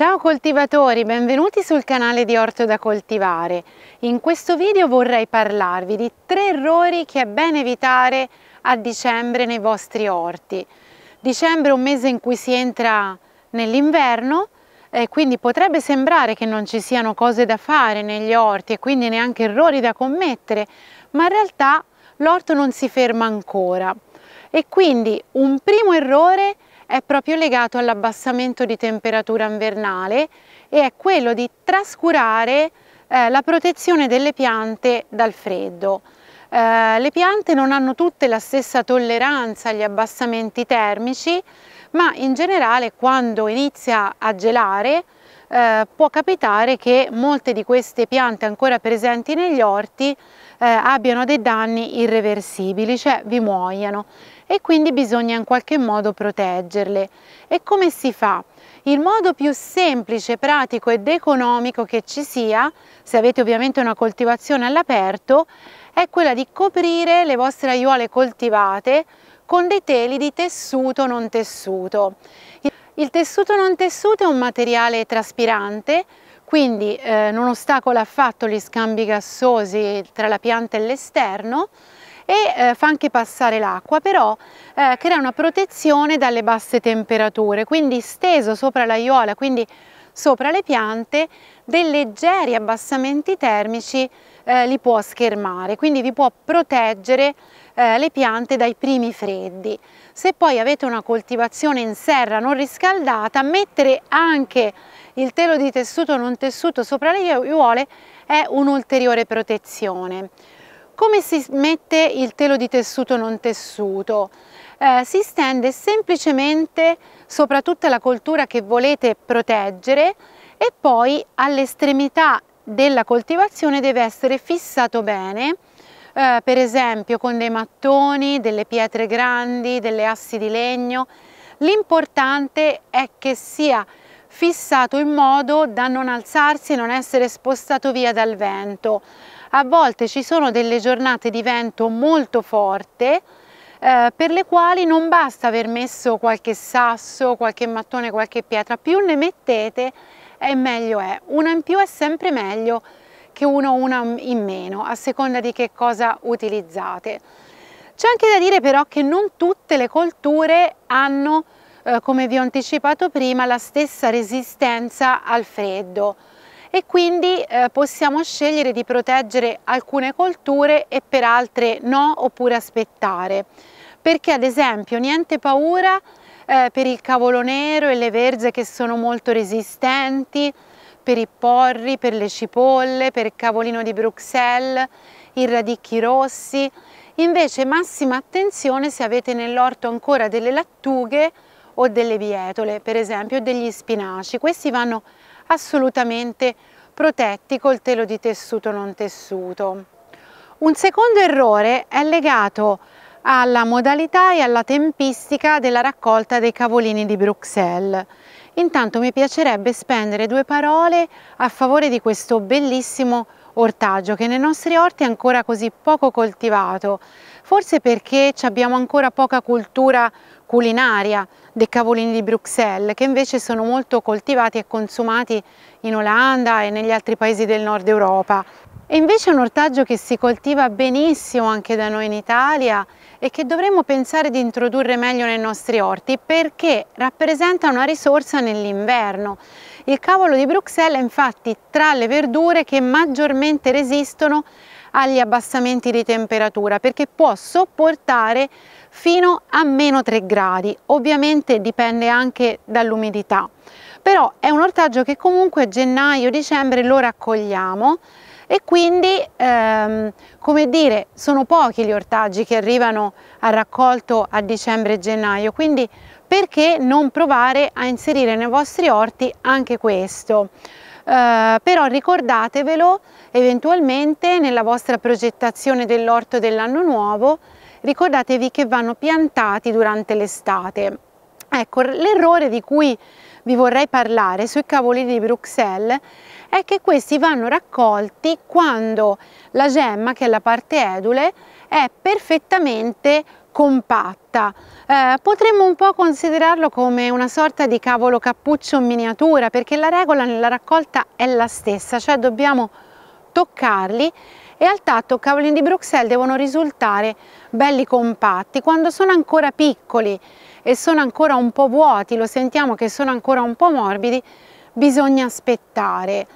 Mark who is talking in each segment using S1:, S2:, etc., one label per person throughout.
S1: Ciao coltivatori, benvenuti sul canale di Orto da Coltivare. In questo video vorrei parlarvi di tre errori che è bene evitare a dicembre nei vostri orti. Dicembre è un mese in cui si entra nell'inverno e eh, quindi potrebbe sembrare che non ci siano cose da fare negli orti e quindi neanche errori da commettere, ma in realtà l'orto non si ferma ancora. E quindi un primo errore è è proprio legato all'abbassamento di temperatura invernale e è quello di trascurare eh, la protezione delle piante dal freddo. Eh, le piante non hanno tutte la stessa tolleranza agli abbassamenti termici, ma in generale quando inizia a gelare eh, può capitare che molte di queste piante ancora presenti negli orti eh, abbiano dei danni irreversibili, cioè vi muoiano e quindi bisogna in qualche modo proteggerle. E come si fa? Il modo più semplice, pratico ed economico che ci sia, se avete ovviamente una coltivazione all'aperto, è quella di coprire le vostre aiuole coltivate con dei teli di tessuto non tessuto. Il tessuto non tessuto è un materiale traspirante, quindi eh, non ostacola affatto gli scambi gassosi tra la pianta e l'esterno e eh, fa anche passare l'acqua, però eh, crea una protezione dalle basse temperature, quindi steso sopra l'aiola, quindi sopra le piante, dei leggeri abbassamenti termici eh, li può schermare, quindi vi può proteggere eh, le piante dai primi freddi. Se poi avete una coltivazione in serra non riscaldata, mettere anche il telo di tessuto non tessuto sopra le aiuole è un'ulteriore protezione. Come si mette il telo di tessuto non tessuto? Eh, si stende semplicemente sopra tutta la coltura che volete proteggere e poi all'estremità della coltivazione deve essere fissato bene eh, per esempio con dei mattoni, delle pietre grandi, delle assi di legno. L'importante è che sia fissato in modo da non alzarsi e non essere spostato via dal vento. A volte ci sono delle giornate di vento molto forte eh, per le quali non basta aver messo qualche sasso, qualche mattone, qualche pietra, più ne mettete e meglio è. Una in più è sempre meglio che uno una in meno, a seconda di che cosa utilizzate. C'è anche da dire però che non tutte le colture hanno, eh, come vi ho anticipato prima, la stessa resistenza al freddo e quindi eh, possiamo scegliere di proteggere alcune colture e per altre no oppure aspettare perché ad esempio niente paura eh, per il cavolo nero e le verze che sono molto resistenti per i porri, per le cipolle, per il cavolino di Bruxelles, i radicchi rossi. Invece massima attenzione se avete nell'orto ancora delle lattughe o delle bietole, per esempio, degli spinaci. Questi vanno assolutamente protetti col telo di tessuto non tessuto. Un secondo errore è legato alla modalità e alla tempistica della raccolta dei cavolini di Bruxelles. Intanto mi piacerebbe spendere due parole a favore di questo bellissimo ortaggio che nei nostri orti è ancora così poco coltivato, forse perché abbiamo ancora poca cultura culinaria dei cavolini di Bruxelles che invece sono molto coltivati e consumati in Olanda e negli altri paesi del nord Europa. E invece è un ortaggio che si coltiva benissimo anche da noi in Italia e che dovremmo pensare di introdurre meglio nei nostri orti perché rappresenta una risorsa nell'inverno. Il cavolo di Bruxelles è infatti tra le verdure che maggiormente resistono agli abbassamenti di temperatura perché può sopportare fino a meno 3 gradi, ovviamente dipende anche dall'umidità. Però è un ortaggio che comunque gennaio-dicembre lo raccogliamo e quindi ehm, come dire sono pochi gli ortaggi che arrivano a raccolto a dicembre e gennaio quindi perché non provare a inserire nei vostri orti anche questo eh, però ricordatevelo eventualmente nella vostra progettazione dell'orto dell'anno nuovo ricordatevi che vanno piantati durante l'estate ecco l'errore di cui vi vorrei parlare sui cavoli di Bruxelles è che questi vanno raccolti quando la gemma, che è la parte edule, è perfettamente compatta. Eh, potremmo un po' considerarlo come una sorta di cavolo cappuccio in miniatura perché la regola nella raccolta è la stessa, cioè dobbiamo toccarli e al tatto cavolini di Bruxelles devono risultare belli compatti. Quando sono ancora piccoli e sono ancora un po' vuoti, lo sentiamo che sono ancora un po' morbidi, bisogna aspettare.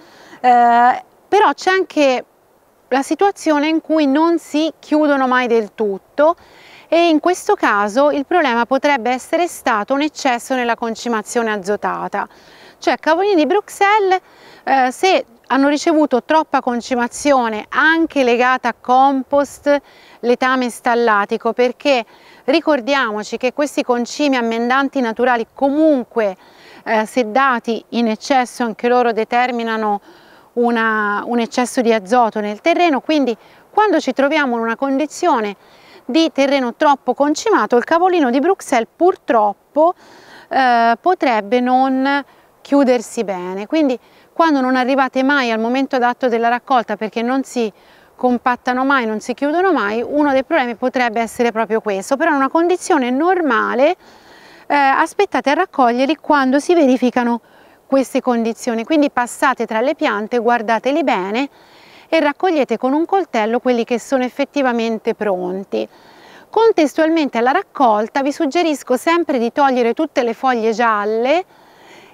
S1: Eh, però c'è anche la situazione in cui non si chiudono mai del tutto e in questo caso il problema potrebbe essere stato un eccesso nella concimazione azotata. Cioè cavolini di Bruxelles eh, se hanno ricevuto troppa concimazione anche legata a compost, letame stallatico perché ricordiamoci che questi concimi ammendanti naturali comunque eh, se dati in eccesso anche loro determinano una, un eccesso di azoto nel terreno, quindi quando ci troviamo in una condizione di terreno troppo concimato, il cavolino di Bruxelles purtroppo eh, potrebbe non chiudersi bene, quindi quando non arrivate mai al momento adatto della raccolta perché non si compattano mai, non si chiudono mai, uno dei problemi potrebbe essere proprio questo, però in una condizione normale eh, aspettate a raccoglierli quando si verificano queste condizioni, quindi passate tra le piante, guardateli bene e raccogliete con un coltello quelli che sono effettivamente pronti. Contestualmente alla raccolta vi suggerisco sempre di togliere tutte le foglie gialle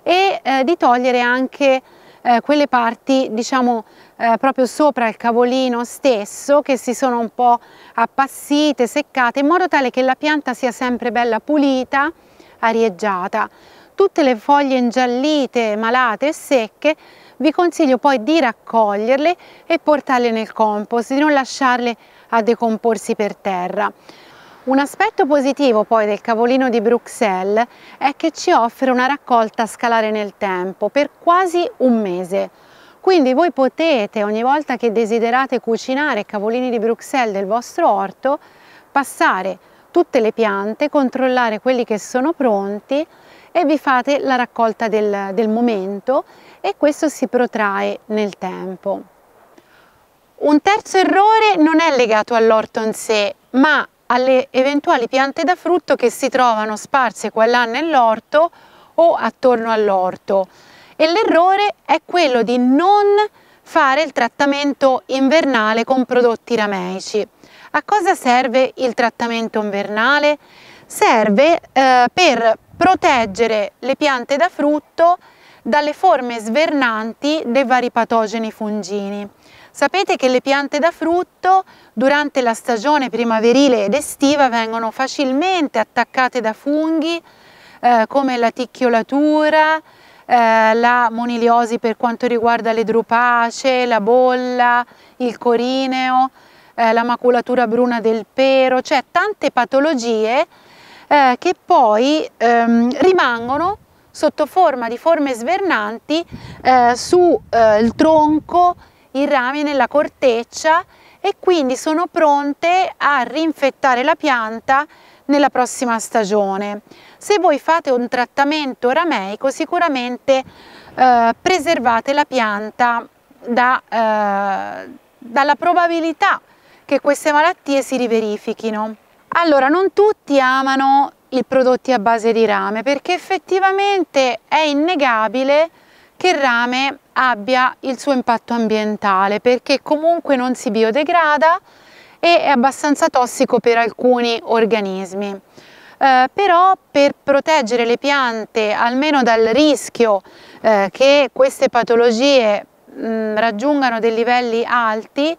S1: e eh, di togliere anche eh, quelle parti diciamo eh, proprio sopra il cavolino stesso che si sono un po' appassite, seccate in modo tale che la pianta sia sempre bella pulita arieggiata. Tutte le foglie ingiallite, malate e secche vi consiglio poi di raccoglierle e portarle nel compost, di non lasciarle a decomporsi per terra. Un aspetto positivo poi del cavolino di Bruxelles è che ci offre una raccolta a scalare nel tempo per quasi un mese. Quindi voi potete ogni volta che desiderate cucinare cavolini di Bruxelles del vostro orto passare tutte le piante, controllare quelli che sono pronti e vi fate la raccolta del, del momento e questo si protrae nel tempo. Un terzo errore non è legato all'orto in sé, ma alle eventuali piante da frutto che si trovano sparse qua e là nell'orto o attorno all'orto. E l'errore è quello di non fare il trattamento invernale con prodotti rameici. A cosa serve il trattamento invernale? Serve eh, per proteggere le piante da frutto dalle forme svernanti dei vari patogeni fungini. Sapete che le piante da frutto durante la stagione primaverile ed estiva vengono facilmente attaccate da funghi eh, come la ticchiolatura, eh, la moniliosi per quanto riguarda le drupacee, la bolla, il corineo, eh, la maculatura bruna del pero, cioè tante patologie eh, che poi ehm, rimangono sotto forma di forme svernanti eh, sul eh, tronco, i rami nella corteccia e quindi sono pronte a rinfettare la pianta nella prossima stagione. Se voi fate un trattamento rameico sicuramente eh, preservate la pianta da, eh, dalla probabilità che queste malattie si riverifichino. Allora, non tutti amano i prodotti a base di rame perché effettivamente è innegabile che il rame abbia il suo impatto ambientale perché comunque non si biodegrada e è abbastanza tossico per alcuni organismi. Eh, però per proteggere le piante almeno dal rischio eh, che queste patologie mh, mm, raggiungano dei livelli alti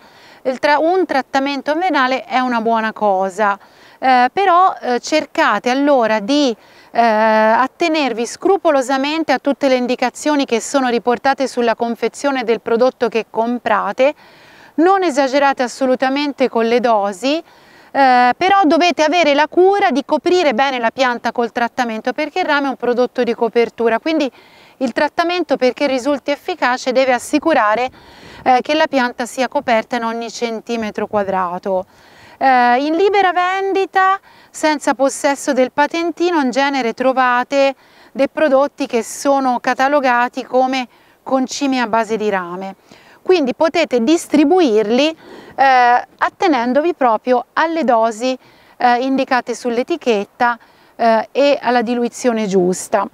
S1: tra un trattamento renale è una buona cosa, eh, però eh, cercate allora di eh, attenervi scrupolosamente a tutte le indicazioni che sono riportate sulla confezione del prodotto che comprate, non esagerate assolutamente con le dosi, eh, però dovete avere la cura di coprire bene la pianta col trattamento perché il rame è un prodotto di copertura quindi il trattamento perché risulti efficace deve assicurare eh, che la pianta sia coperta in ogni centimetro quadrato. Eh, in libera vendita, senza possesso del patentino, in genere trovate dei prodotti che sono catalogati come concimi a base di rame. Quindi potete distribuirli eh, attenendovi proprio alle dosi eh, indicate sull'etichetta eh, e alla diluizione giusta.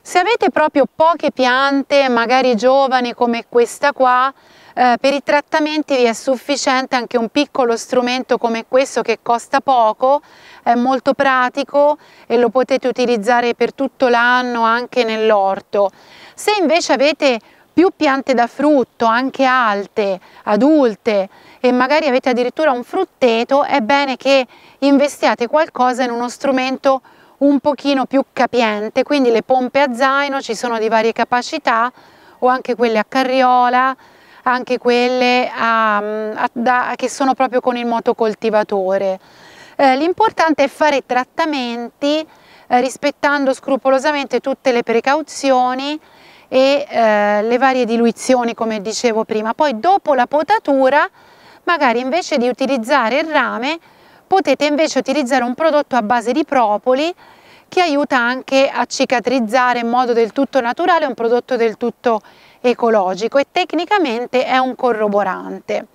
S1: Se avete proprio poche piante, magari giovani come questa qua, eh, per i trattamenti vi è sufficiente anche un piccolo strumento come questo che costa poco, è molto pratico e lo potete utilizzare per tutto l'anno anche nell'orto. Se invece avete più piante da frutto, anche alte, adulte e magari avete addirittura un frutteto, è bene che investiate qualcosa in uno strumento un pochino più capiente, quindi le pompe a zaino ci sono di varie capacità o anche quelle a carriola, anche quelle a, ehm, a, da, che sono proprio con il motocoltivatore. Eh, L'importante è fare trattamenti eh, rispettando scrupolosamente tutte le precauzioni e eh, le varie diluizioni come dicevo prima. Poi dopo la potatura magari invece di utilizzare il rame potete invece utilizzare un prodotto a base di propoli che aiuta anche a cicatrizzare in modo del tutto naturale, un prodotto del tutto ecologico e tecnicamente è un corroborante.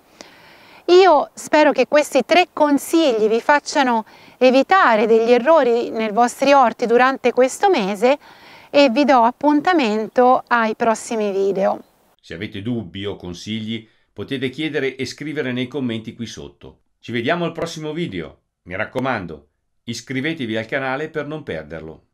S1: Io spero che questi tre consigli vi facciano evitare degli errori nei vostri orti durante questo mese e vi do appuntamento ai prossimi video. Se avete dubbi o consigli potete chiedere e scrivere nei commenti qui sotto. Ci vediamo al prossimo video. Mi raccomando, iscrivetevi al canale per non perderlo.